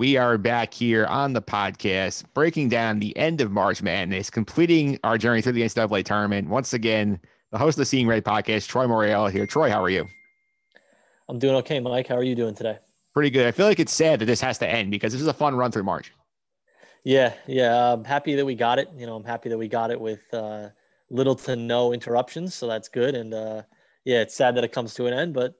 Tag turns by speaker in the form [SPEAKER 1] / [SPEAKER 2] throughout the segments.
[SPEAKER 1] We are back here on the podcast, breaking down the end of March Madness, completing our journey through the NCAA tournament. Once again, the host of the Seeing Red podcast, Troy Morial here. Troy, how are you?
[SPEAKER 2] I'm doing okay, Mike. How are you doing today?
[SPEAKER 1] Pretty good. I feel like it's sad that this has to end because this is a fun run through March.
[SPEAKER 2] Yeah, yeah. I'm happy that we got it. You know, I'm happy that we got it with uh, little to no interruptions, so that's good. And uh, yeah, it's sad that it comes to an end, but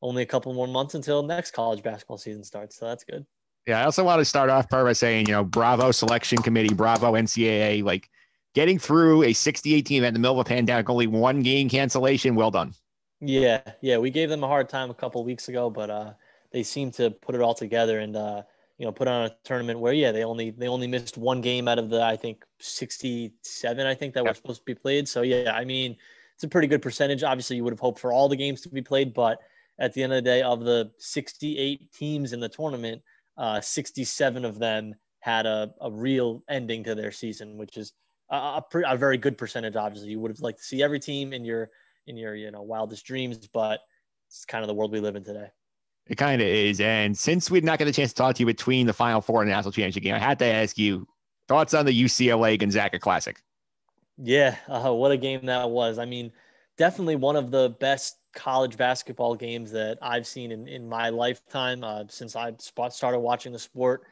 [SPEAKER 2] only a couple more months until next college basketball season starts, so that's good.
[SPEAKER 1] Yeah, I also want to start off part by saying, you know, bravo selection committee, bravo NCAA, like getting through a 68 team in the middle of a pandemic, only one game cancellation. Well done.
[SPEAKER 2] Yeah, yeah, we gave them a hard time a couple weeks ago, but uh, they seem to put it all together and uh, you know put on a tournament where yeah they only they only missed one game out of the I think 67 I think that yep. were supposed to be played. So yeah, I mean it's a pretty good percentage. Obviously, you would have hoped for all the games to be played, but at the end of the day, of the 68 teams in the tournament, uh, 67 of them had a, a real ending to their season, which is a, a, pre, a very good percentage. Obviously, you would have liked to see every team in your in your you know wildest dreams, but it's kind of the world we live in today.
[SPEAKER 1] It kind of is. And since we did not get a chance to talk to you between the Final Four and National Championship game, I had to ask you thoughts on the UCLA Gonzaga Classic.
[SPEAKER 2] Yeah, uh, what a game that was. I mean, definitely one of the best college basketball games that I've seen in, in my lifetime uh, since I started watching the sport.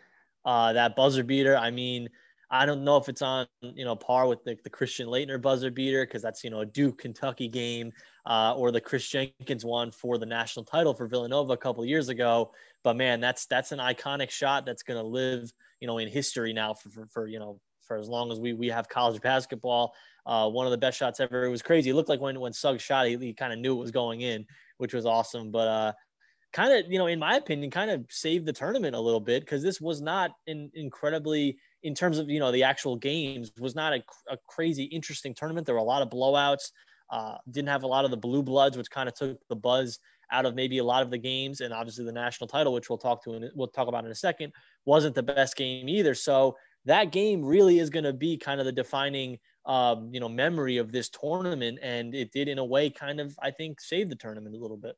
[SPEAKER 2] Uh, that buzzer beater, I mean, I don't know if it's on you know par with the, the Christian Leitner buzzer beater because that's you know a Duke Kentucky game uh, or the Chris Jenkins one for the national title for Villanova a couple years ago. But man, that's that's an iconic shot that's going to live you know in history now for, for, for you know for as long as we we have college basketball uh, one of the best shots ever. It was crazy. It looked like when when Suggs shot, he, he kind of knew it was going in, which was awesome. But uh, kind of, you know, in my opinion, kind of saved the tournament a little bit because this was not an incredibly, in terms of you know the actual games, was not a, a crazy interesting tournament. There were a lot of blowouts. Uh, didn't have a lot of the blue bloods, which kind of took the buzz out of maybe a lot of the games, and obviously the national title, which we'll talk to in, we'll talk about in a second, wasn't the best game either. So that game really is going to be kind of the defining um, you know memory of this tournament, and it did in a way kind of I think save the tournament a little bit.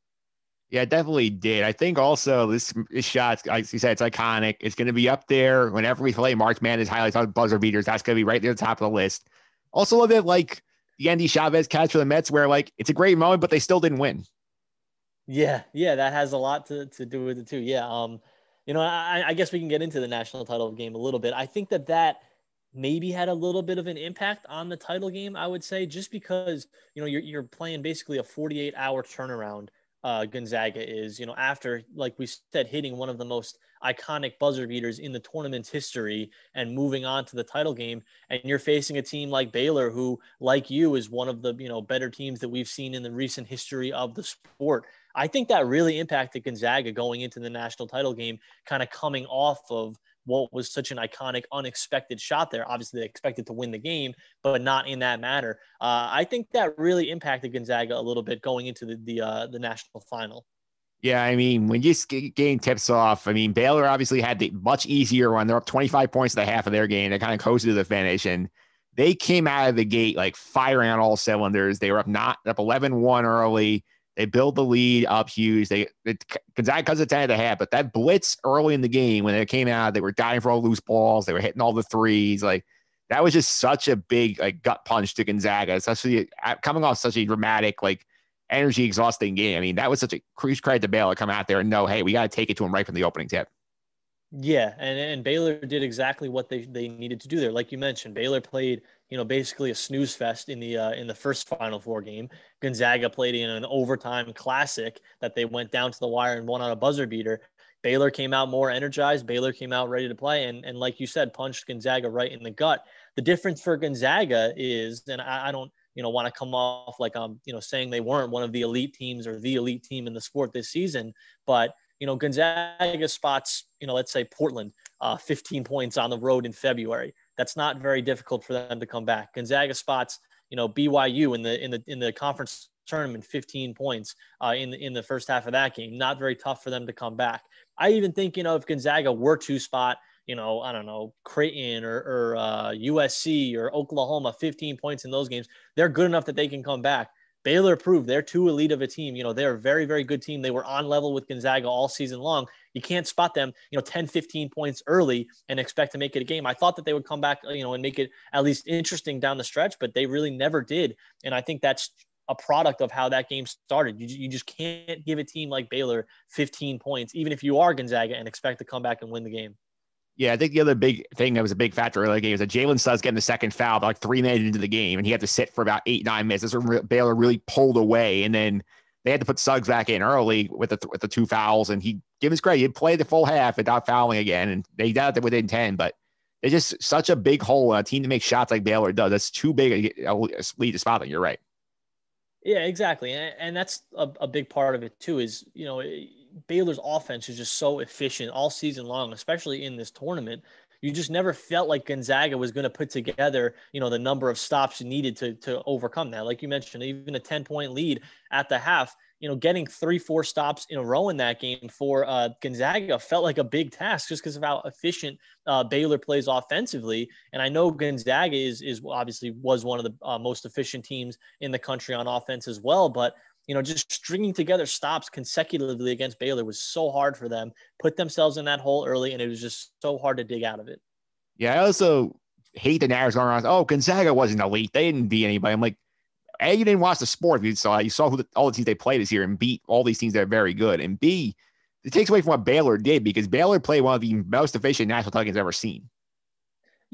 [SPEAKER 1] Yeah, definitely did. I think also this, this shot, like you said, it's iconic. It's going to be up there whenever we play March Madness highlights on buzzer beaters. That's going to be right there at the top of the list. Also, a bit like the Andy Chavez catch for the Mets, where like it's a great moment, but they still didn't win.
[SPEAKER 2] Yeah, yeah, that has a lot to, to do with it too. Yeah, um, you know, I, I guess we can get into the national title game a little bit. I think that that – maybe had a little bit of an impact on the title game, I would say, just because, you know, you're, you're playing basically a 48 hour turnaround. Uh, Gonzaga is, you know, after, like we said, hitting one of the most iconic buzzer beaters in the tournament's history and moving on to the title game. And you're facing a team like Baylor, who, like you, is one of the, you know, better teams that we've seen in the recent history of the sport. I think that really impacted Gonzaga going into the national title game, kind of coming off of what was such an iconic, unexpected shot there. Obviously, they expected to win the game, but not in that matter. Uh, I think that really impacted Gonzaga a little bit going into the the, uh, the national final.
[SPEAKER 1] Yeah, I mean, when this game tips off, I mean, Baylor obviously had the much easier one. They're up 25 points at the half of their game. They kind of coasted to the finish, and they came out of the gate like firing on all cylinders. They were up not up 11 1 early. They build the lead up huge. They because Gonzaga comes to half, but that blitz early in the game when it came out, they were dying for all loose balls. They were hitting all the threes. Like that was just such a big like gut punch to Gonzaga, especially uh, coming off such a dramatic like energy exhausting game. I mean, that was such a huge credit to Baylor come out there and know, hey, we got to take it to him right from the opening tip.
[SPEAKER 2] Yeah, and and Baylor did exactly what they they needed to do there. Like you mentioned, Baylor played you know basically a snooze fest in the uh, in the first Final Four game. Gonzaga played in an overtime classic that they went down to the wire and won on a buzzer beater. Baylor came out more energized. Baylor came out ready to play, and and like you said, punched Gonzaga right in the gut. The difference for Gonzaga is, and I, I don't you know want to come off like I'm you know saying they weren't one of the elite teams or the elite team in the sport this season, but you know Gonzaga spots you know let's say Portland uh, 15 points on the road in February that's not very difficult for them to come back. Gonzaga spots, you know, BYU in the in the in the conference tournament 15 points uh, in in the first half of that game. Not very tough for them to come back. I even think you know if Gonzaga were to spot you know I don't know Creighton or, or uh, USC or Oklahoma 15 points in those games, they're good enough that they can come back. Baylor proved they're too elite of a team. You know, they're a very, very good team. They were on level with Gonzaga all season long. You can't spot them, you know, 10, 15 points early and expect to make it a game. I thought that they would come back, you know, and make it at least interesting down the stretch, but they really never did. And I think that's a product of how that game started. You, you just can't give a team like Baylor 15 points, even if you are Gonzaga and expect to come back and win the game.
[SPEAKER 1] Yeah, I think the other big thing that was a big factor in game is that Jalen Suggs getting the second foul like three minutes into the game, and he had to sit for about eight nine minutes. That's where Baylor really pulled away, and then they had to put Suggs back in early with the with the two fouls, and he give his credit, he played the full half without fouling again, and they got it within ten. But it's just such a big hole in a team to make shots like Baylor does. That's too big a, lead to spot. you're right.
[SPEAKER 2] Yeah, exactly, and, and that's a, a big part of it too. Is you know. It, Baylor's offense is just so efficient all season long, especially in this tournament. You just never felt like Gonzaga was going to put together, you know, the number of stops needed to to overcome that. Like you mentioned, even a 10-point lead at the half, you know, getting three, four stops in a row in that game for uh, Gonzaga felt like a big task just because of how efficient uh, Baylor plays offensively. And I know Gonzaga is is obviously was one of the uh, most efficient teams in the country on offense as well. But you know, just stringing together stops consecutively against Baylor was so hard for them, put themselves in that hole early, and it was just so hard to dig out of it.
[SPEAKER 1] Yeah, I also hate the narratives going around. Oh, Gonzaga wasn't elite. They didn't beat anybody. I'm like, A, you didn't watch the sport. You saw you saw who the, all the teams they played this year and beat all these teams that are very good. And B, it takes away from what Baylor did because Baylor played one of the most efficient national titles I've ever seen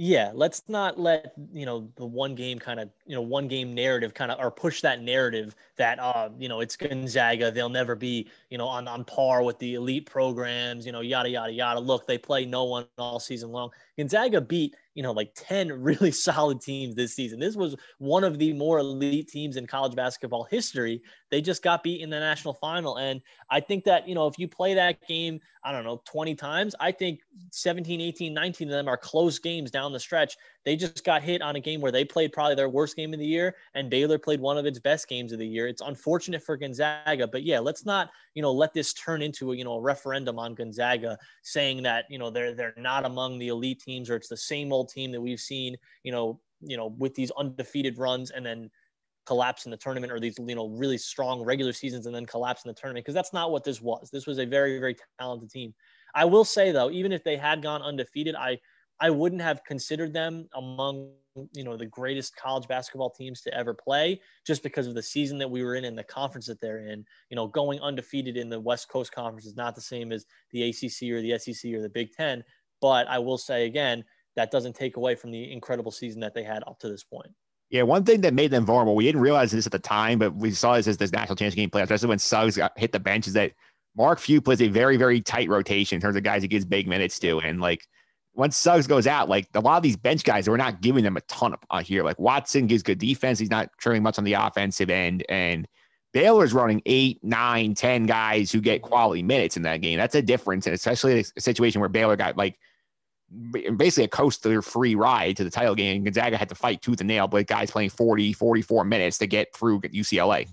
[SPEAKER 2] yeah let's not let you know the one game kind of you know one game narrative kind of or push that narrative that uh you know it's gonzaga they'll never be you know on on par with the elite programs you know yada yada yada look they play no one all season long gonzaga beat you know, like 10 really solid teams this season. This was one of the more elite teams in college basketball history. They just got beat in the national final. And I think that, you know, if you play that game, I don't know, 20 times, I think 17, 18, 19 of them are close games down the stretch. They just got hit on a game where they played probably their worst game of the year and Baylor played one of its best games of the year. It's unfortunate for Gonzaga, but yeah, let's not, you know, let this turn into a, you know, a referendum on Gonzaga saying that, you know, they're, they're not among the elite teams or it's the same old team that we've seen, you know, you know, with these undefeated runs and then collapse in the tournament or these, you know, really strong regular seasons and then collapse in the tournament. Cause that's not what this was. This was a very, very talented team. I will say though, even if they had gone undefeated, I, I wouldn't have considered them among you know the greatest college basketball teams to ever play just because of the season that we were in and the conference that they're in you know going undefeated in the west coast conference is not the same as the acc or the sec or the big ten but i will say again that doesn't take away from the incredible season that they had up to this point.
[SPEAKER 1] Yeah, one thing that made them vulnerable, we didn't realize this at the time, but we saw this as this national championship game play, especially when Suggs got, hit the bench, is that Mark Few plays a very, very tight rotation in terms of guys he gives big minutes to. And like once Suggs goes out, like a lot of these bench guys, we're not giving them a ton of, uh, here. Like Watson gives good defense. He's not trimming much on the offensive end. And Baylor's running eight, nine, ten guys who get quality minutes in that game. That's a difference. And especially a situation where Baylor got like – basically a coaster free ride to the title game. Gonzaga had to fight tooth and nail, but guys playing 40, 44 minutes to get through UCLA.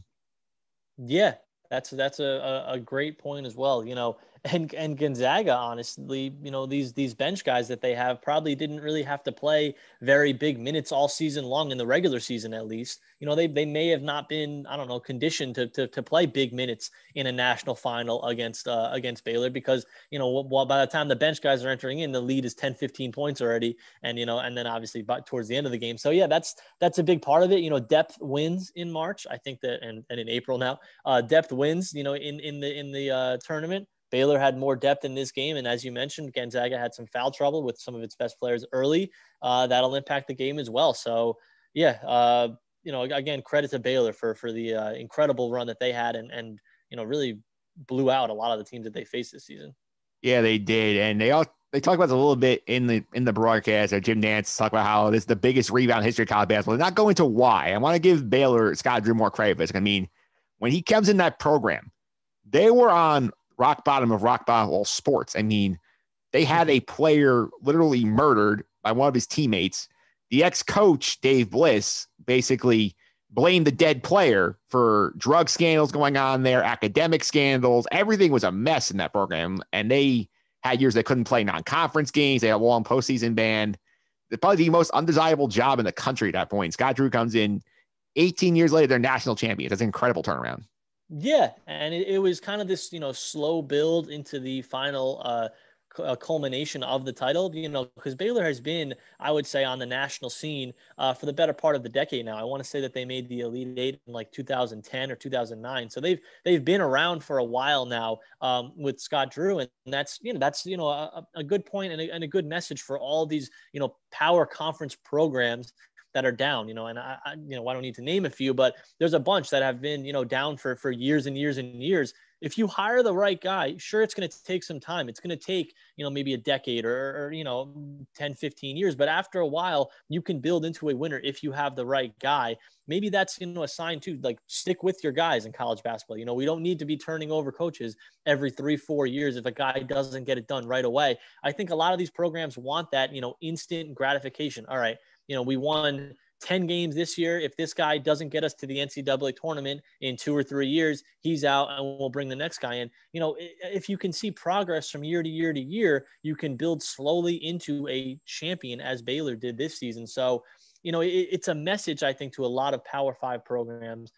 [SPEAKER 2] Yeah, that's that's a, a great point as well. You know, and and Gonzaga, honestly, you know these these bench guys that they have probably didn't really have to play very big minutes all season long in the regular season, at least. You know they they may have not been I don't know conditioned to to, to play big minutes in a national final against uh, against Baylor because you know well by the time the bench guys are entering in, the lead is 10, 15 points already, and you know and then obviously but towards the end of the game. So yeah, that's that's a big part of it. You know depth wins in March, I think that and, and in April now, uh, depth wins. You know in in the in the uh, tournament Baylor had more depth in this game. And as you mentioned, Gonzaga had some foul trouble with some of its best players early. Uh, that'll impact the game as well. So, yeah, uh, you know, again, credit to Baylor for, for the uh, incredible run that they had and, and, you know, really blew out a lot of the teams that they faced this season.
[SPEAKER 1] Yeah, they did. And they all, they talk about this a little bit in the in the broadcast. Or Jim Nance talked about how this is the biggest rebound history of college basketball. Not going to why. I want to give Baylor Scott Drew more credit. I mean, when he comes in that program, they were on rock bottom of rock bottom all sports. I mean, they had a player literally murdered by one of his teammates. The ex coach, Dave Bliss, basically blamed the dead player for drug scandals going on there, academic scandals. Everything was a mess in that program. And they had years they couldn't play non conference games, they had a long postseason ban. probably the most undesirable job in the country at that point. Scott Drew comes in 18 years later, they're national champions. That's an incredible turnaround.
[SPEAKER 2] Yeah, and it, it was kind of this you know slow build into the final uh, uh culmination of the title, you know, because Baylor has been, I would say, on the national scene uh, for the better part of the decade now. I want to say that they made the Elite Eight in like 2010 or 2009, so they've they've been around for a while now um, with Scott Drew, and that's you know that's you know a, a good point and a, and a good message for all these you know power conference programs that are down, you know, and I, I, you know, I don't need to name a few, but there's a bunch that have been, you know, down for, for years and years and years. If you hire the right guy, sure, it's going to take some time. It's going to take, you know, maybe a decade or, or, you know, 10, 15 years. But after a while, you can build into a winner if you have the right guy. Maybe that's, you know, a sign too, like stick with your guys in college basketball. You know, we don't need to be turning over coaches every three, four years if a guy doesn't get it done right away. I think a lot of these programs want that, you know, instant gratification. All right, you know, we won 10 games this year. If this guy doesn't get us to the NCAA tournament in two or three years, he's out and we'll bring the next guy in. You know, if you can see progress from year to year to year, you can build slowly into a champion as Baylor did this season. So, you know, it's a message, I think, to a lot of Power Five programs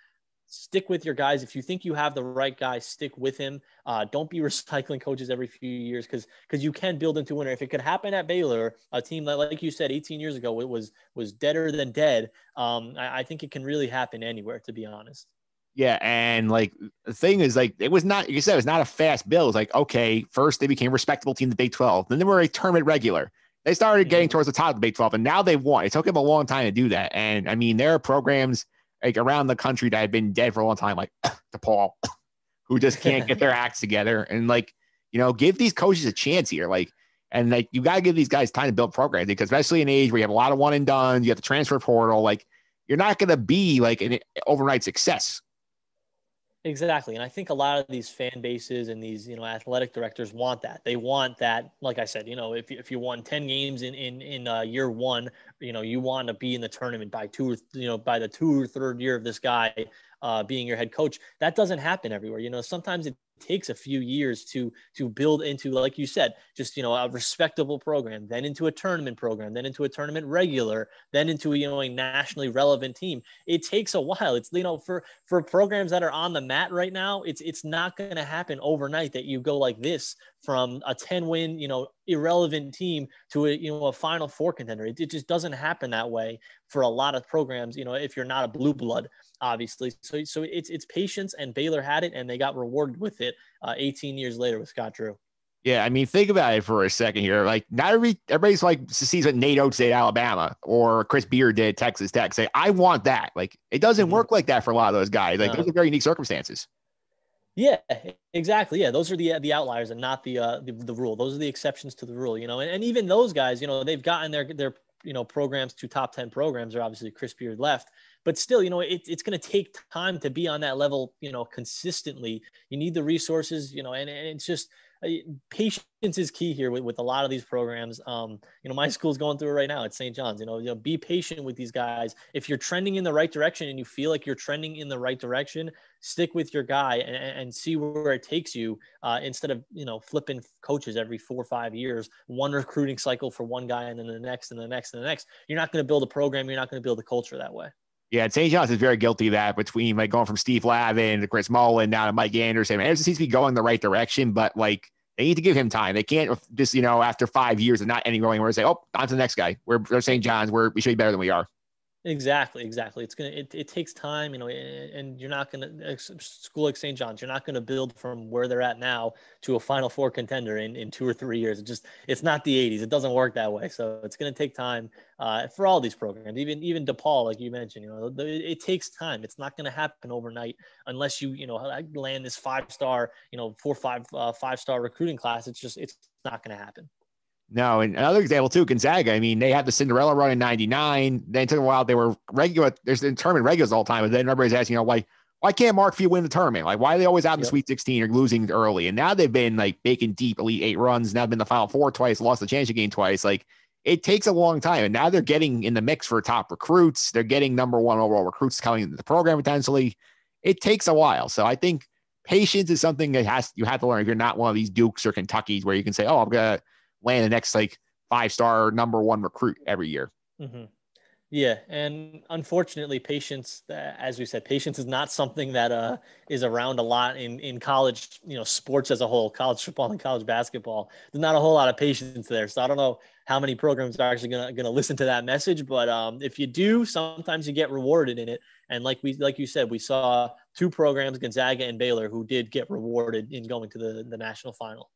[SPEAKER 2] stick with your guys. If you think you have the right guy, stick with him. Uh, don't be recycling coaches every few years because because you can build into winner. If it could happen at Baylor, a team that, like you said, 18 years ago, it was was deader than dead. Um, I, I think it can really happen anywhere, to be honest.
[SPEAKER 1] Yeah, and like the thing is, like it was not like you said it was not a fast build. It's like okay, first they became a respectable team in the Big 12, then they were a tournament regular. They started mm-hmm. getting towards the top of the Big 12, and now they've won. It took them a long time to do that, and I mean there are programs like around the country that have been dead for a long time, like DePaul, who just can't get their acts together. And like, you know, give these coaches a chance here. Like, and like you gotta give these guys time to build programs because especially in an age where you have a lot of one and done, you have the transfer portal, like you're not gonna be like an overnight success.
[SPEAKER 2] Exactly. And I think a lot of these fan bases and these, you know, athletic directors want that. They want that. Like I said, you know, if you, if you won 10 games in, in, in uh, year one, you know, you want to be in the tournament by two, or, you know, by the two or third year of this guy, uh, being your head coach. That doesn't happen everywhere. You know, sometimes it takes a few years to to build into like you said just you know a respectable program then into a tournament program then into a tournament regular then into a, you know a nationally relevant team it takes a while it's you know for for programs that are on the mat right now it's it's not going to happen overnight that you go like this from a 10 win, you know, irrelevant team to a, you know, a final four contender. It, it, just doesn't happen that way for a lot of programs, you know, if you're not a blue blood, obviously. So, so it's, it's patience and Baylor had it and they got rewarded with it uh, 18 years later with Scott Drew.
[SPEAKER 1] Yeah, I mean, think about it for a second here. Like, not every everybody's like sees what Nate Oates did at Alabama or Chris Beard did Texas Tech. Say, I want that. Like, it doesn't mm-hmm. work like that for a lot of those guys. Like, no. those are very unique circumstances.
[SPEAKER 2] Yeah, exactly. Yeah, those are the the outliers and not the, uh, the, the rule. Those are the exceptions to the rule, you know. And, and even those guys, you know, they've gotten their their you know programs to top ten programs. Are obviously Chris Beard left, but still, you know, it, it's going to take time to be on that level, you know, consistently. You need the resources, you know, and, and it's just uh, patience is key here with, with a lot of these programs. Um, you know, my school's going through it right now at St. John's. You know, you know, be patient with these guys. If you're trending in the right direction and you feel like you're trending in the right direction, stick with your guy and, and see where it takes you uh, instead of, you know, flipping coaches every four or five years, one recruiting cycle for one guy and then the next and the next and the next. You're not going to build a program. You're not going to build a culture that way.
[SPEAKER 1] Yeah, St. John's is very guilty of that between like going from Steve Lavin to Chris Mullen now to Mike Anderson. Anderson seems to be going the right direction, but like they need to give him time. They can't just, you know, after five years and not anywhere anywhere say, oh, on to the next guy. We're, we're St. John's. We're, we should be better than we are.
[SPEAKER 2] Exactly, exactly. It's gonna it, it takes time, you know, and you're not gonna school like St. John's. You're not gonna build from where they're at now to a Final Four contender in, in two or three years. It just it's not the '80s. It doesn't work that way. So it's gonna take time uh, for all these programs. Even even DePaul, like you mentioned, you know, it, it takes time. It's not gonna happen overnight unless you you know land this five star, you know, four five uh, five star recruiting class. It's just it's not gonna happen.
[SPEAKER 1] No, and another example too, Gonzaga. I mean, they had the Cinderella run in '99. Then it took a while. They were regular. There's the tournament regulars all the time. And then everybody's asking, you know, why why can't Mark Few win the tournament? Like, why are they always out in the Sweet 16 or losing early? And now they've been like making deep Elite Eight runs. Now been the Final Four twice, lost the championship game twice. Like, it takes a long time. And now they're getting in the mix for top recruits. They're getting number one overall recruits coming into the program potentially. It takes a while. So I think patience is something that has you have to learn. If you're not one of these Dukes or Kentuckies where you can say, oh, I'm gonna land the next like five star number one recruit every year.
[SPEAKER 2] Mm-hmm. Yeah, and unfortunately, patience, uh, as we said, patience is not something that uh, is around a lot in in college. You know, sports as a whole, college football and college basketball. There's not a whole lot of patience there. So I don't know how many programs are actually gonna gonna listen to that message. But um, if you do, sometimes you get rewarded in it. And like we like you said, we saw two programs, Gonzaga and Baylor, who did get rewarded in going to the the national final.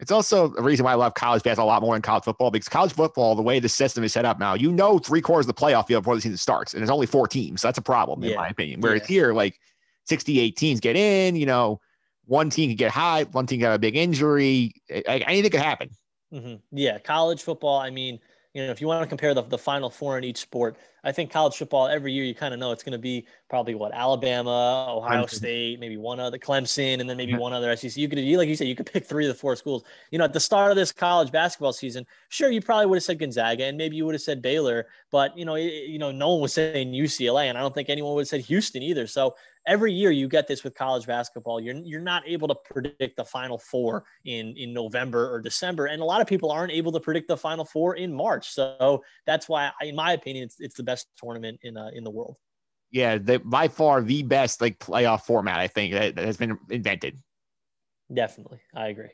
[SPEAKER 1] It's also a reason why I love college basketball a lot more than college football because college football, the way the system is set up now, you know three quarters of the playoff field before the season starts, and there's only four teams. So that's a problem, in yeah. my opinion. Whereas yeah. here, like 68 teams get in, you know, one team can get high, one team can have a big injury. Like, anything could happen.
[SPEAKER 2] Mm-hmm. Yeah. College football, I mean, you know, if you want to compare the, the final four in each sport, I think college football every year you kind of know it's going to be probably what Alabama, Ohio Clemson. State, maybe one other Clemson, and then maybe mm-hmm. one other SEC. You could, like you said, you could pick three of the four schools. You know, at the start of this college basketball season, sure, you probably would have said Gonzaga, and maybe you would have said Baylor, but you know, it, you know, no one was saying UCLA, and I don't think anyone would have said Houston either. So every year you get this with college basketball. You're you're not able to predict the final four in in November or December, and a lot of people aren't able to predict the final four in March. So that's why, in my opinion, it's it's the best tournament in uh, in the world.
[SPEAKER 1] Yeah, the, by far the best like playoff format I think that, that has been invented.
[SPEAKER 2] Definitely, I agree.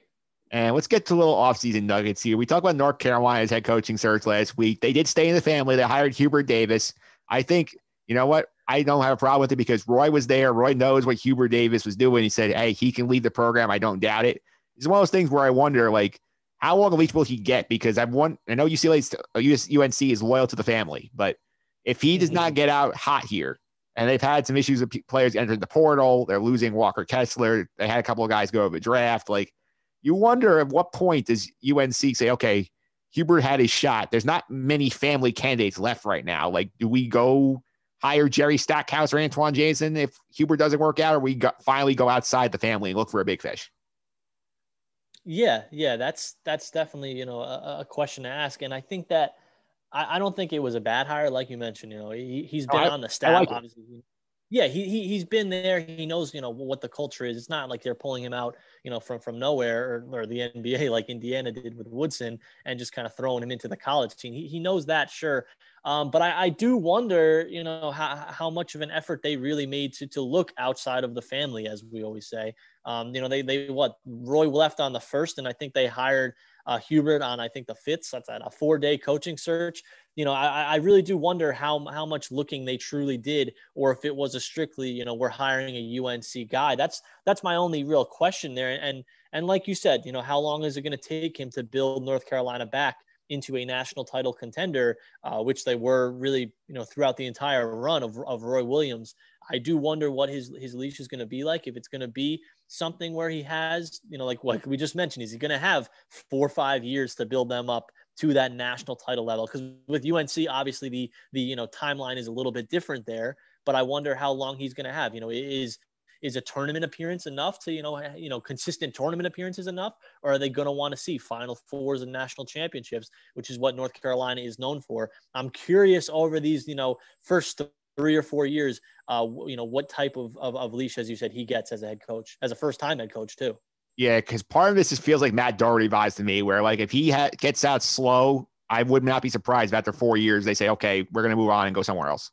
[SPEAKER 1] And let's get to a little offseason nuggets here. We talked about North Carolina's head coaching search last week. They did stay in the family. They hired Hubert Davis. I think, you know what? I don't have a problem with it because Roy was there. Roy knows what Hubert Davis was doing. He said, Hey, he can lead the program. I don't doubt it. It's one of those things where I wonder, like, how long a leash will he get? Because I've won, I know UCLA's uh, UNC is loyal to the family, but if he does not mm-hmm. get out hot here, and they've had some issues with players entering the portal, they're losing Walker Kessler. They had a couple of guys go over draft. Like, you wonder at what point does UNC say, okay, Hubert had his shot. There's not many family candidates left right now. Like, do we go hire Jerry Stackhouse or Antoine Jason if Huber doesn't work out, or we finally go outside the family and look for a big fish?
[SPEAKER 2] Yeah, yeah, that's that's definitely you know a, a question to ask, and I think that I, I, don't think it was a bad hire, like you mentioned. You know, he, has been I, on the staff. Like obviously, yeah, he, he he's been there. He knows you know what the culture is. It's not like they're pulling him out you know from from nowhere or, or the NBA like Indiana did with Woodson and just kind of throwing him into the college team. He, he knows that sure, um, but I, I do wonder you know how, how much of an effort they really made to to look outside of the family as we always say. Um, you know they they what Roy left on the first, and I think they hired uh, Hubert on I think the fifth. So that's at a four day coaching search. You know, I, I really do wonder how how much looking they truly did, or if it was a strictly you know we're hiring a UNC guy. That's that's my only real question there. And and like you said, you know, how long is it going to take him to build North Carolina back? into a national title contender, uh, which they were really, you know, throughout the entire run of, of Roy Williams. I do wonder what his his leash is going to be like. If it's going to be something where he has, you know, like what we just mentioned, is he going to have four or five years to build them up to that national title level? Because with UNC, obviously the the you know timeline is a little bit different there. But I wonder how long he's going to have. You know, is is a tournament appearance enough to you know you know consistent tournament appearances enough or are they going to want to see final fours and national championships which is what north carolina is known for i'm curious over these you know first three or four years, uh, you know, what type of, of, of leash, as you said, he gets as a head coach, as a first time head coach too.
[SPEAKER 1] Yeah, because part of this is, feels like Matt Doherty vibes to me, where like if he ha- gets out slow, I would not be surprised if after four years they say, okay, we're going to move on and go somewhere else.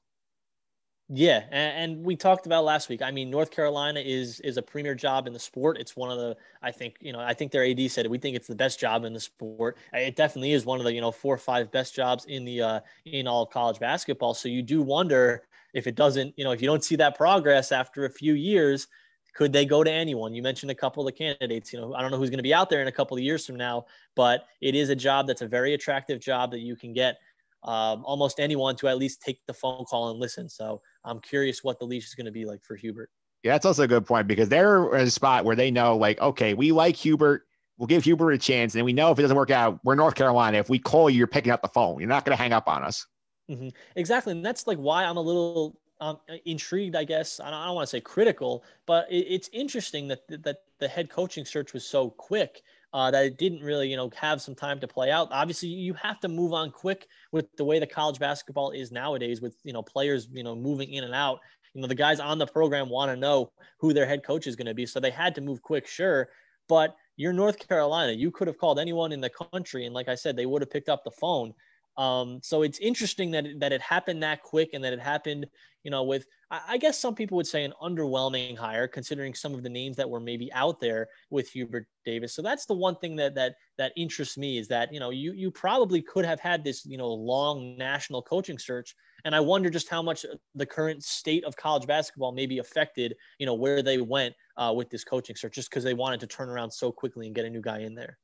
[SPEAKER 2] Yeah, and, and, we talked about last week. I mean, North Carolina is is a premier job in the sport. It's one of the I think you know I think their AD said we think it's the best job in the sport. It definitely is one of the you know four or five best jobs in the uh, in all college basketball. So you do wonder if it doesn't, you know, if you don't see that progress after a few years, could they go to anyone? You mentioned a couple of candidates. You know, I don't know who's going to be out there in a couple of years from now, but it is a job that's a very attractive job that you can get um, almost anyone to at least take the phone call and listen. So I'm curious what the leash is going to be like for Hubert.
[SPEAKER 1] Yeah, that's also a good point because they're a spot where they know, like, okay, we like Hubert. We'll give Hubert a chance. And we know if it doesn't work out, we're North Carolina. If we call you, you're picking up the phone. You're not going to hang up on us.
[SPEAKER 2] Mm-hmm. Exactly, and that's like why I'm a little um, uh, intrigued, I guess. I don't, don't want to say critical, but it, it's interesting that that the head coaching search was so quick uh, that it didn't really, you know, have some time to play out. Obviously, you have to move on quick with the way the college basketball is nowadays, with you know players, you know, moving in and out. You know, the guys on the program want to know who their head coach is going to be, so they had to move quick, sure. But you're North Carolina. You could have called anyone in the country, and like I said, they would have picked up the phone. Um, so it's interesting that that it happened that quick and that it happened, you know, with I guess some people would say an underwhelming hire, considering some of the names that were maybe out there with Hubert Davis. So that's the one thing that that that interests me is that you know you you probably could have had this you know long national coaching search, and I wonder just how much the current state of college basketball maybe affected you know where they went uh, with this coaching search, just because they wanted to turn around so quickly and get a new guy in there.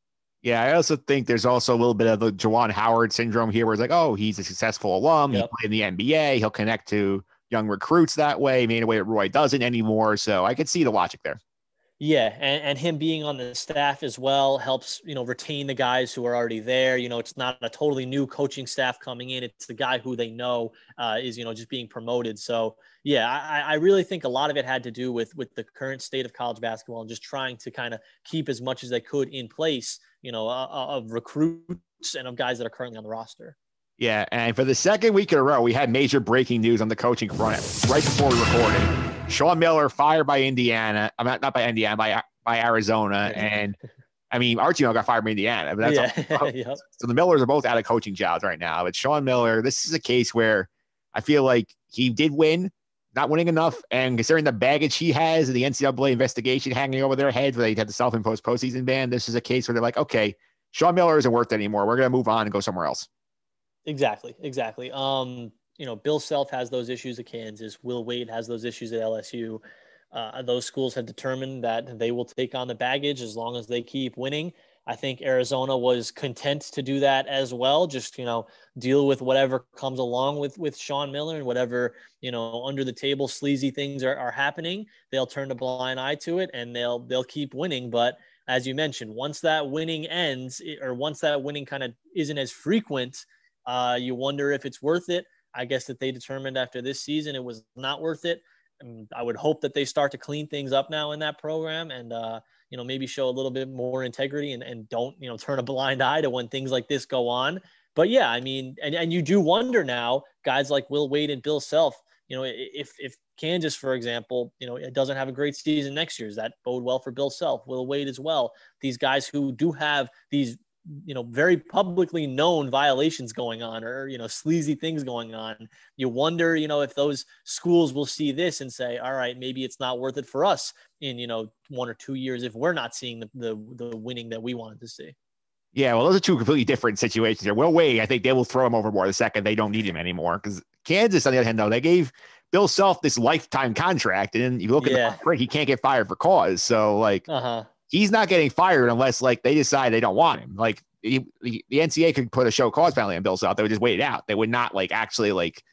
[SPEAKER 1] Yeah, I also think there's also a little bit of the Jawan Howard syndrome here, where it's like, oh, he's a successful alum. Yep. He played in the NBA. He'll connect to young recruits that way, maybe in a way that Roy doesn't anymore. So I could see the logic there.
[SPEAKER 2] Yeah, and, and him being on the staff as well helps, you know, retain the guys who are already there. You know, it's not a totally new coaching staff coming in. It's the guy who they know uh, is, you know, just being promoted. So yeah, I, I really think a lot of it had to do with with the current state of college basketball and just trying to kind of keep as much as they could in place you know, uh, uh, of recruits and of guys that are currently on the roster.
[SPEAKER 1] Yeah, and for the second week in a row, we had major breaking news on the coaching front right before we recorded. Sean Miller fired by Indiana. I'm not, not by Indiana, by by Arizona, and I mean Archie Miller got fired by Indiana. But that's yeah. all, yep. so the Millers are both out of coaching jobs right now. But Sean Miller, this is a case where I feel like he did win, not winning enough. And considering the baggage he has, the NCAA investigation hanging over their heads, where they had the self imposed postseason ban, this is a case where they're like, okay, Sean Miller isn't worth it anymore. We're going to move on and go somewhere else.
[SPEAKER 2] Exactly. Exactly. Um, you know, Bill Self has those issues at Kansas. Will Wade has those issues at LSU. Uh, those schools have determined that they will take on the baggage as long as they keep winning. I think Arizona was content to do that as well. Just you know, deal with whatever comes along with with Sean Miller and whatever you know under the table sleazy things are, are happening. They'll turn a blind eye to it and they'll they'll keep winning. But as you mentioned, once that winning ends or once that winning kind of isn't as frequent, uh, you wonder if it's worth it. I guess that they determined after this season it was not worth it. And I would hope that they start to clean things up now in that program and. Uh, you know, maybe show a little bit more integrity and, and don't, you know, turn a blind eye to when things like this go on. But yeah, I mean, and, and you do wonder now, guys like Will Wade and Bill Self, you know, if, if Kansas, for example, you know, it doesn't have a great season next year, is that bode well for Bill Self, Will Wade as well? These guys who do have these you know very publicly known violations going on or you know sleazy things going on you wonder you know if those schools will see this and say all right maybe it's not worth it for us in you know one or two years if we're not seeing the the, the winning that we wanted to see
[SPEAKER 1] yeah, well, those are two completely different situations here. Will wait, I think they will throw him overboard the second they don't need him anymore. Because Kansas, on the other hand, though, they gave Bill Self this lifetime contract, and you look at yeah. the he can't get fired for cause. So, like, uh-huh he's not getting fired unless like they decide they don't want him. Like he, the, the NCA could put a show cause penalty on Bill Self. They would just wait it out. They would not like actually like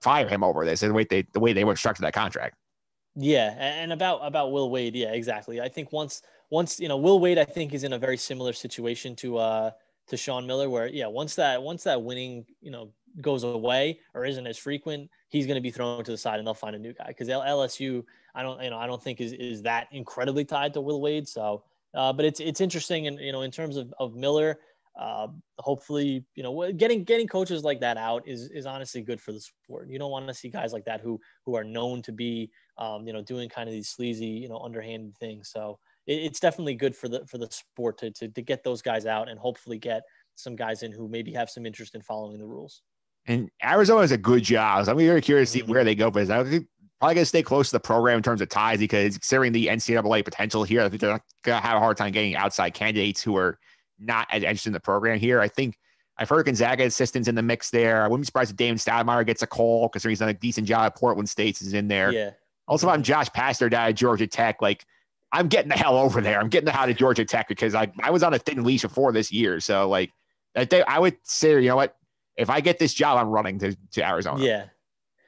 [SPEAKER 1] fire him over this and wait. they the way they were structured that contract.
[SPEAKER 2] Yeah, and about about Will Wade, yeah, exactly. I think once once you know Will Wade, I think is in a very similar situation to uh to Sean Miller, where yeah, once that once that winning you know goes away or isn't as frequent, he's going to be thrown to the side and they'll find a new guy. Because LSU, I don't, you know, I don't think is is that incredibly tied to Will Wade. So, uh, but it's it's interesting, and you know, in terms of of Miller, uh, hopefully, you know, getting getting coaches like that out is is honestly good for the sport. You don't want to see guys like that who who are known to be, um, you know, doing kind of these sleazy, you know, underhanded things. So it, it's definitely good for the for the sport to, to to get those guys out and hopefully get some guys in who maybe have some interest in following the rules.
[SPEAKER 1] And Arizona is a good job. So I'm very curious to see mm-hmm. where they go but I think probably going to stay close to the program in terms of ties because considering the NCAA potential here, I think they're going to have a hard time getting outside candidates who are not as interested in the program here. I think I've heard Gonzaga assistants in the mix there. I wouldn't be surprised if Damon Stoudemire gets a call because he's done a decent job at Portland State's is in there. Yeah. Also, if I'm Josh Pastor at Georgia Tech, like I'm getting the hell over there. I'm getting the hell out of Georgia Tech because I, I was on a thin leash before this year. So like I, think, I would say, you know what, if I get this job, I'm running to, to Arizona.
[SPEAKER 2] Yeah.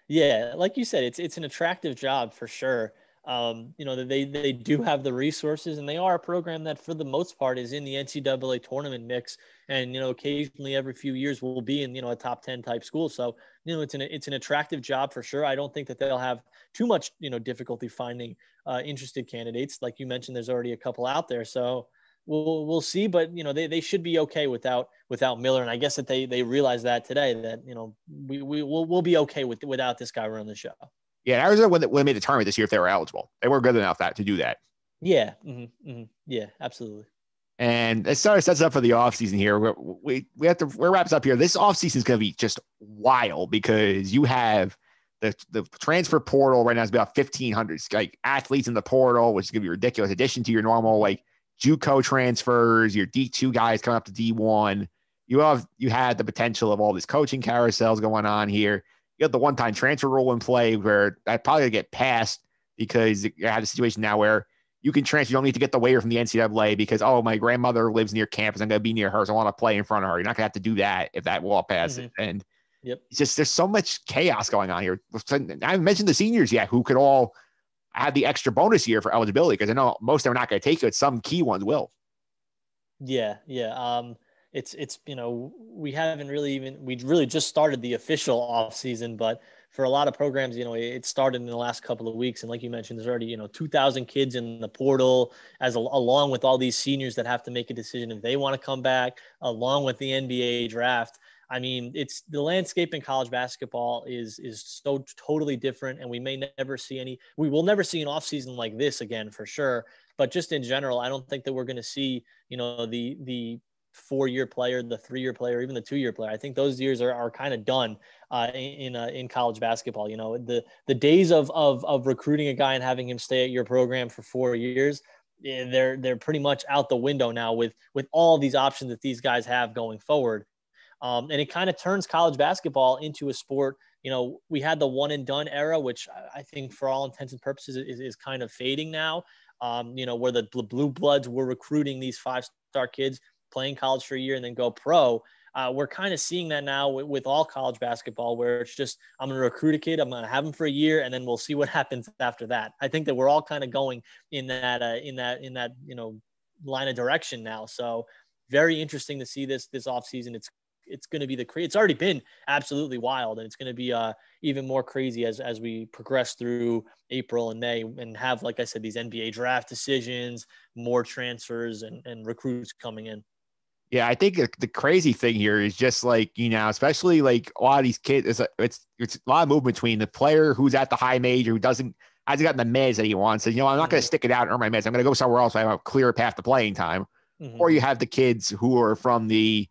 [SPEAKER 2] Yeah. Like you said, it's, it's an attractive job for sure. Um, you know, they, they do have the resources and they are a program that for the most part is in the NCAA tournament mix. And, you know, occasionally every few years will be in, you know, a top 10 type school. So, you know, it's an, it's an attractive job for sure. I don't think that they'll have too much, you know, difficulty finding uh, interested candidates. Like you mentioned, there's already a couple out there. So, we'll we'll see. But you know, they, they should be okay without without Miller, and I guess that they they realize that today that you know we we will we'll be okay with without this guy running the show.
[SPEAKER 1] Yeah, Arizona would have made the tournament this year, if they were eligible, they were good enough that to do that.
[SPEAKER 2] Yeah, mm-hmm, mm-hmm. yeah, absolutely.
[SPEAKER 1] And it sort of sets up for the offseason here. we we we have to we're wraps up here. This offseason is going to be just wild because you have the the transfer portal right now is about fifteen hundred like athletes in the portal, which is going to be ridiculous. Addition to your normal like JUCO transfers, your D2 guys coming up to D1. You have you had the potential of all these coaching carousels going on here. You have the one-time transfer rule in play where that probably get passed because you have a situation now where you can transfer. You don't need to get the waiver from the NCAA because oh, my grandmother lives near campus. I'm going to be near her, so I want to play in front of her. You're not going to have to do that if that law passes. Mm-hmm. And yep. just there's so much chaos going on here. I haven't mentioned the seniors yet, who could all have the extra bonus year for eligibility because I know most of them are not going to take it. Some key ones will.
[SPEAKER 2] Yeah, yeah. Um, it's it's you know we haven't really even we really just started the official off season, but for a lot of programs, you know, it started in the last couple of weeks, and like you mentioned, there's already you know 2,000 kids in the portal, as a, along with all these seniors that have to make a decision if they want to come back, along with the NBA draft. I mean, it's the landscape in college basketball is is so totally different, and we may never see any. We will never see an offseason like this again for sure. But just in general, I don't think that we're going to see you know the the four year player, the three year player, even the two year player. I think those years are, are kind of done uh, in uh, in college basketball. You know, the the days of, of of recruiting a guy and having him stay at your program for four years. Eh, they're they're pretty much out the window now with with all these options that these guys have going forward. Um, and it kind of turns college basketball into a sport. You know, we had the one and done era, which I think for all intents and purposes is, is kind of fading now. Um, you know, where the blue bloods were recruiting these five star kids playing college for a year and then go pro. Uh, we're kind of seeing that now with, with, all college basketball, where it's just I'm going to recruit a kid, I'm going to have him for a year, and then we'll see what happens after that. I think that we're all kind of going in that uh, in that in that you know line of direction now. So very interesting to see this this offseason. It's it's going to be the crazy. It's already been absolutely wild, and it's going to be uh, even more crazy as as we progress through April and May, and have like I said, these NBA draft decisions, more transfers, and and recruits coming in.
[SPEAKER 1] Yeah, I think the crazy thing here is just like you know, especially like a lot of these kids. It's a, it's it's a lot of movement between the player who's at the high major who doesn't hasn't gotten the meds that he wants. and you know, I'm not going to mm-hmm. stick it out and earn my meds. I'm going to go somewhere else. So I have a clear path to playing time. Mm-hmm. Or you have the kids who are from the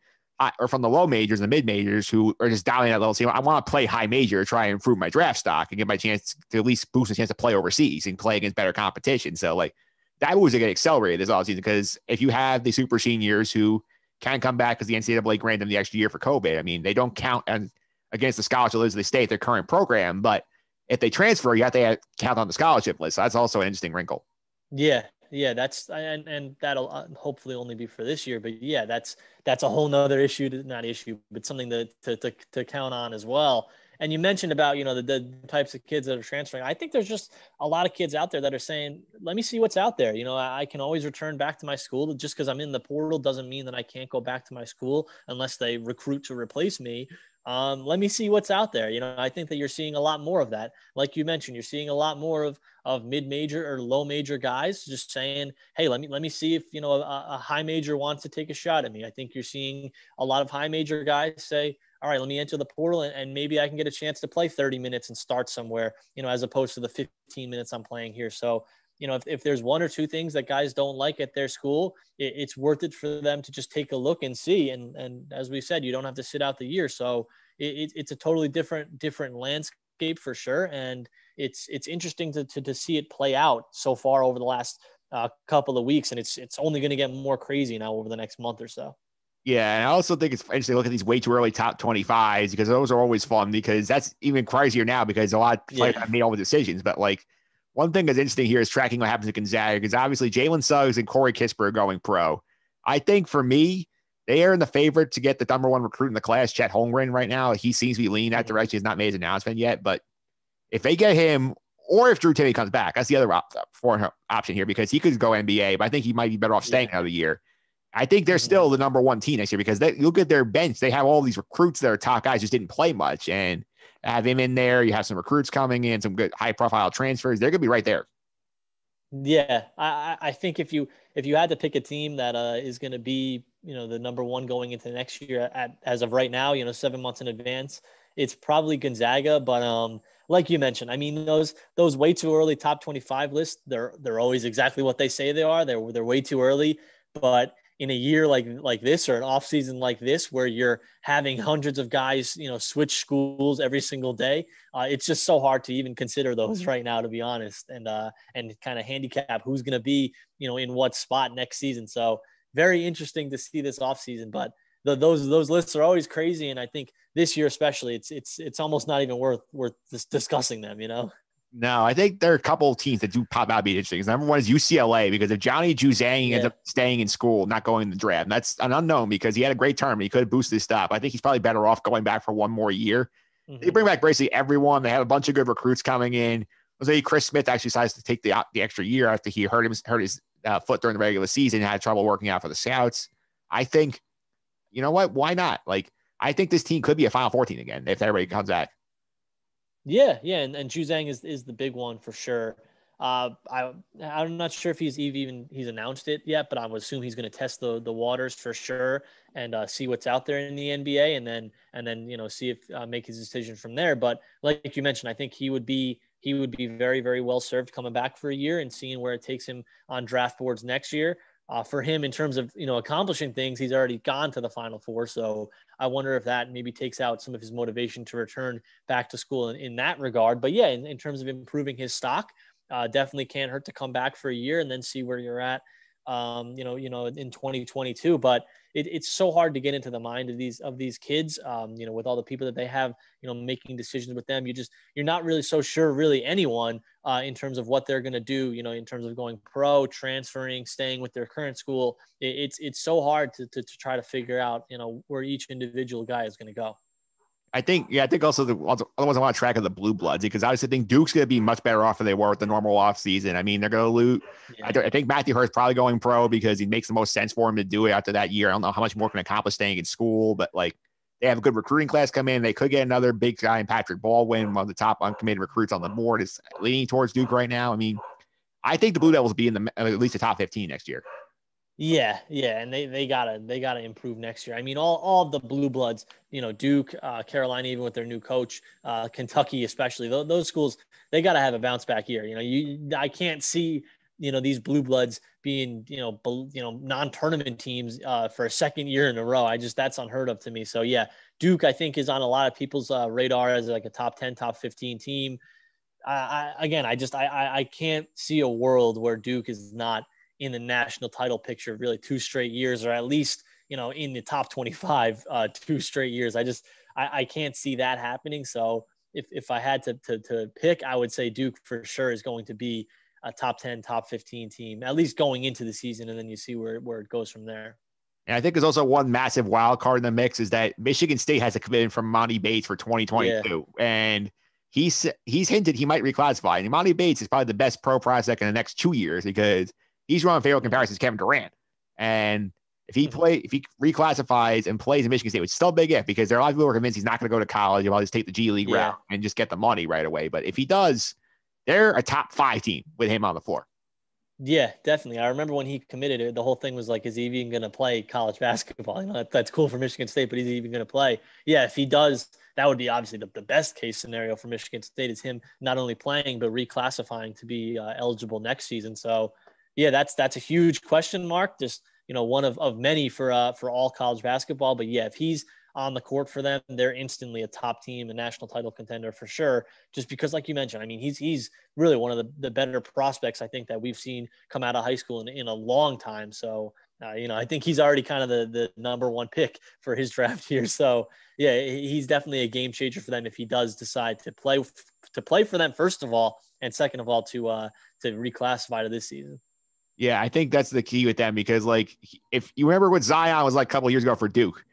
[SPEAKER 1] or from the low majors and the mid majors who are just dialing that level. signal. I want to play high major, try and improve my draft stock and get my chance to at least boost the chance to play overseas and play against better competition. So like that was going to accelerate this this offseason because if you have the super seniors who can come back because the NCAA granted them the extra year for COVID, I mean, they don't count and against the scholarship list they stay at their current program, but if they transfer, you have to count on the scholarship list. So that's also an interesting wrinkle.
[SPEAKER 2] Yeah, yeah that's and and that'll uh, hopefully only be for this year but yeah that's that's a whole
[SPEAKER 1] nother issue to, not issue but something
[SPEAKER 2] to, to to, to count on as well and you mentioned about, you know, the, the types of kids that are transferring. I think there's just a lot of kids out there that are saying, let me see what's out there. You know, I, I can always return back to my school. Just because I'm in the portal doesn't mean that I can't go back to my school unless they recruit to replace me. Um, let me see what's out there. You know, I think that you're seeing a lot more of that. Like you mentioned, you're seeing a lot more of of mid major or low major guys just saying, "Hey, let me let me see if you know a, a, high major wants to take a shot at me." I think you're seeing a lot of high major guys say, all right, let me enter the portal and, and, maybe I can get a chance to play 30 minutes and start somewhere, you know, as opposed to the 15 minutes I'm playing here. So, you know, if, if there's one or two things that guys don't like at their school, it, it's worth it for them to just take a look and see. And, and as we said, you don't have to sit out the year. So it, it's a totally different, different landscape for sure. And it's, it's interesting to, to, to see it play out so far over the last uh, couple of weeks. And it's, it's only going to get more crazy now over the next month or so.
[SPEAKER 1] Yeah, and I also think it's interesting. Look at these way too early top twenty fives because those are always fun because that's even crazier now because a lot of players yeah. have made all the decisions. But like one thing that's interesting here is tracking what happens to Gonzaga because obviously Jalen Suggs and Corey Kisper are going pro. I think for me, they are in the favorite to get the number one recruit in the class, Chet Holmgren, right now. He seems to be leaning that direction. He's not made his announcement yet, but if they get him or if Drew Timmy comes back, that's the other op- option here because he could go NBA, but I think he might be better off staying yeah. another year. I think they're mm-hmm. still the number one team next year because they look at their bench. They have all these recruits that are top guys just didn't play much. And have him in there. You have some recruits coming in, some good high profile transfers. They're gonna be right there.
[SPEAKER 2] Yeah. I, I think if you if you had to pick a team that uh, is gonna be, you know, the number one going into next year at, as of right now, you know, seven months in advance, it's probably Gonzaga. But um like you mentioned, I mean those those way too early top twenty five lists, they're they're always exactly what they say they are. They're they're way too early. But in a year like like this or an off season like this where you're having hundreds of guys you know switch schools every single day uh, it's just so hard to even consider those mm-hmm. right now to be honest and uh, and kind of handicap who's going to be you know in what spot next season so very interesting to see this off season but the, those those lists are always crazy and i think this year especially it's it's it's almost not even worth worth discussing them you know
[SPEAKER 1] no, I think there are a couple of teams that do pop out be interesting. Number one is UCLA because if Johnny Juzang yeah. ends up staying in school, not going in the draft, that's an unknown because he had a great term and he could have boosted his stop. I think he's probably better off going back for one more year. Mm-hmm. They bring back basically everyone. They have a bunch of good recruits coming in. say Chris Smith actually decides to take the the extra year after he hurt him hurt his uh, foot during the regular season had trouble working out for the Scouts. I think, you know what? Why not? Like, I think this team could be a Final 14 again if everybody comes back.
[SPEAKER 2] Yeah, yeah, and, and Juzang is is the big one for sure. Uh, I I'm not sure if he's even he's announced it yet, but I would assume he's going to test the the waters for sure and uh, see what's out there in the NBA, and then and then you know see if uh, make his decision from there. But like you mentioned, I think he would be he would be very very well served coming back for a year and seeing where it takes him on draft boards next year uh, for him in terms of you know accomplishing things he's already gone to the final four so i wonder if that maybe takes out some of his motivation to return back to school in, in that regard but yeah in, in terms of improving his stock uh, definitely can't hurt to come back for a year and then see where you're at um, you know, you know, in 2022. But it, it's so hard to get into the mind of these of these kids. Um, you know, with all the people that they have, you know, making decisions with them, you just you're not really so sure, really anyone, uh, in terms of what they're going to do. You know, in terms of going pro, transferring, staying with their current school. It, it's it's so hard to, to to try to figure out, you know, where each individual guy is going to go.
[SPEAKER 1] I think, yeah, I think also the other ones I want to track are the Blue Bloods because obviously I think Duke's going to be much better off than they were with the normal off season. I mean, they're going to loot. Yeah. I, I, think Matthew Hurst probably going pro because he makes the most sense for him to do it after that year. I don't know how much more can accomplish staying in school, but like they have a good recruiting class come in. They could get another big guy in Patrick Baldwin, one of the top uncommitted recruits on the board, is leaning towards Duke right now. I mean, I think the Blue Devils will be in the at least the top 15 next year.
[SPEAKER 2] Yeah, yeah, and they they gotta they gotta improve next year. I mean, all all the blue bloods, you know, Duke, uh, Carolina, even with their new coach, uh, Kentucky, especially those, those schools, they gotta have a bounce back year. You know, you I can't see you know these blue bloods being you know bl- you know non-tournament teams uh, for a second year in a row. I just that's unheard of to me. So yeah, Duke I think is on a lot of people's uh, radar as like a top ten, top fifteen team. I, I again, I just I I can't see a world where Duke is not in the national title picture really two straight years, or at least you know in the top 25 uh, two straight years. I just I, I can't see that happening. So if if I had to, to to pick, I would say Duke for sure is going to be a top 10, top 15 team, at least going into the season, and then you see where where it goes from there.
[SPEAKER 1] And I think there's also one massive wild card in the mix is that Michigan State has a commitment from Monty Bates for 2022, yeah. and he's he's hinted he might reclassify. And Monty Bates is probably the best pro prospect in the next two years because he's drawing favorable comparisons Kevin Durant. And if he hmm. play, if he reclassifies and plays in Michigan State, which is still big if because there are a lot of people who are convinced he's not going to go to college. I'll just take the G League yeah. route and just get the money right away. But if he does, they're a top five team with him on the floor.
[SPEAKER 2] Yeah, definitely. I remember when he committed it, the whole thing was like, is he even going to play college basketball? You know, that, that's cool for Michigan State, but is he even going to play? Yeah, if he does, that would be obviously the, the best case scenario for Michigan State is him not only playing, but reclassifying to be uh, eligible next season. So yeah, that's that's a huge question mark. Just you know, one of, of many for uh, for all college basketball. But yeah, if he's on the court for them, they're instantly a top team, a national title contender for sure. Just because, like you mentioned, I mean, he's he's really one of the, the better prospects I think that we've seen come out of high school in, in a long time. So uh, you know, I think he's already kind of the, the number one pick for his draft here. So yeah, he's definitely a game changer for them if he does decide to play to play for them first of all, and second of all to uh, to reclassify to this season.
[SPEAKER 1] Yeah, I think that's the key with them because, like, if you remember what Zion was like a couple years ago for Duke,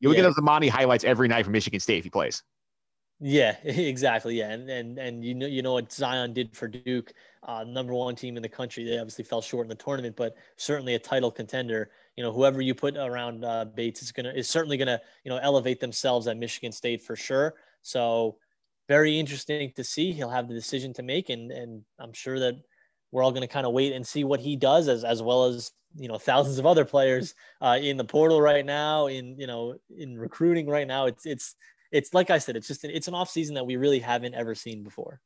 [SPEAKER 1] you look yeah. those Amani highlights every night from Michigan State if he plays.
[SPEAKER 2] Yeah, exactly. Yeah, and and and you know you know what Zion did for Duke, uh, number one team in the country. They obviously fell short in the tournament, but certainly a title contender. You know, whoever you put around uh, Bates is gonna is certainly gonna you know elevate themselves at Michigan State for sure. So very interesting to see. He'll have the decision to make, and and I'm sure that we're all going to kind of wait and see what he does as, as well as, you know, thousands of other players uh, in the portal right now in, you know, in recruiting right now. It's, it's, it's like I said, it's just, an, it's an off season that we really haven't ever seen before.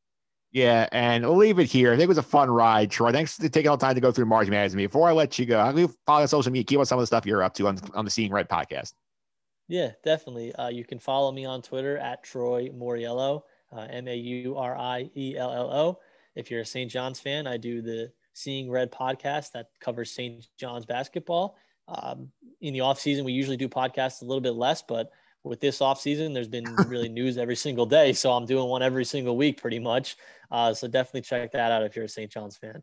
[SPEAKER 1] Yeah, and we'll leave it here. I think it was a fun ride, Troy. Thanks for taking all the time to go through March Madness. Before I let you go, how can you follow social media? Keep up some of the stuff you're up to on, on the Seeing Red podcast.
[SPEAKER 2] Yeah, definitely. Uh, you can follow me on Twitter at Troy Moriello, uh, M A U R I E L L O. If you're a St. John's fan, I do the Seeing Red podcast that covers St. John's basketball. Um, in the off season, we usually do podcasts a little bit less, but with this off season, there's been really news every single day. So I'm doing one every single week, pretty much. Uh, so definitely check that out if you're a St. John's fan.